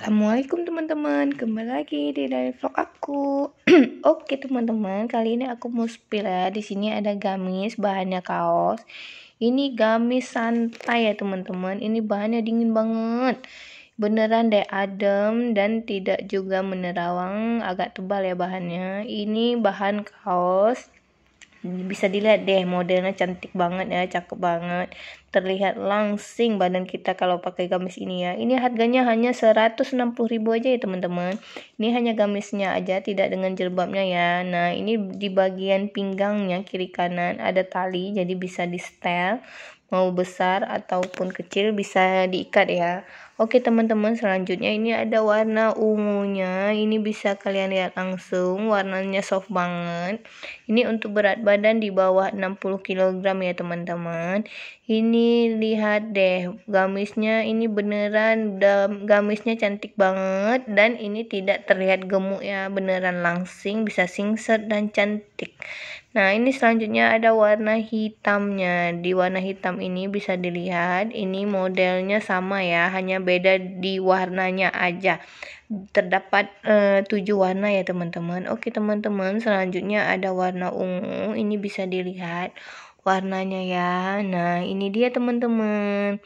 Assalamualaikum teman-teman, kembali lagi di dari vlog aku. Oke teman-teman, kali ini aku mau spill ya. Di sini ada gamis, bahannya kaos. Ini gamis santai ya teman-teman. Ini bahannya dingin banget. Beneran deh adem dan tidak juga menerawang, agak tebal ya bahannya. Ini bahan kaos bisa dilihat deh modelnya cantik banget ya cakep banget terlihat langsing badan kita kalau pakai gamis ini ya ini harganya hanya 160.000 aja ya teman-teman ini hanya gamisnya aja tidak dengan jilbabnya ya nah ini di bagian pinggangnya kiri kanan ada tali jadi bisa di setel mau besar ataupun kecil bisa diikat ya oke teman-teman selanjutnya ini ada warna ungunya ini bisa kalian lihat langsung warnanya soft banget ini untuk berat badan di bawah 60 kg ya teman-teman ini lihat deh gamisnya ini beneran gamisnya cantik banget dan ini tidak terlihat gemuk ya beneran langsing bisa singset dan cantik Nah, ini selanjutnya ada warna hitamnya. Di warna hitam ini bisa dilihat, ini modelnya sama ya, hanya beda di warnanya aja. Terdapat eh, tujuh warna ya, teman-teman. Oke, teman-teman, selanjutnya ada warna ungu. Ini bisa dilihat warnanya ya. Nah, ini dia, teman-teman.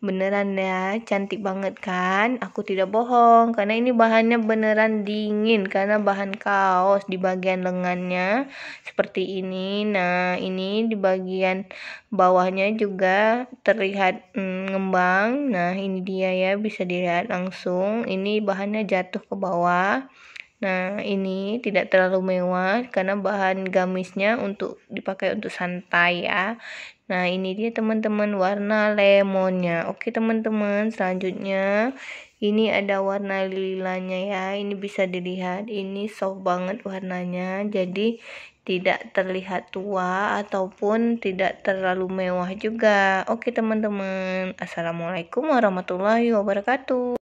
Beneran ya, cantik banget kan? Aku tidak bohong, karena ini bahannya beneran dingin karena bahan kaos di bagian lengannya seperti ini. Nah, ini di bagian bawahnya juga terlihat mm, ngembang. Nah, ini dia ya, bisa dilihat langsung. Ini bahannya jatuh ke bawah. Nah, ini tidak terlalu mewah karena bahan gamisnya untuk dipakai untuk santai ya. Nah, ini dia teman-teman warna lemonnya. Oke, teman-teman, selanjutnya ini ada warna lilanya ya. Ini bisa dilihat, ini soft banget warnanya. Jadi tidak terlihat tua ataupun tidak terlalu mewah juga. Oke, teman-teman. Assalamualaikum warahmatullahi wabarakatuh.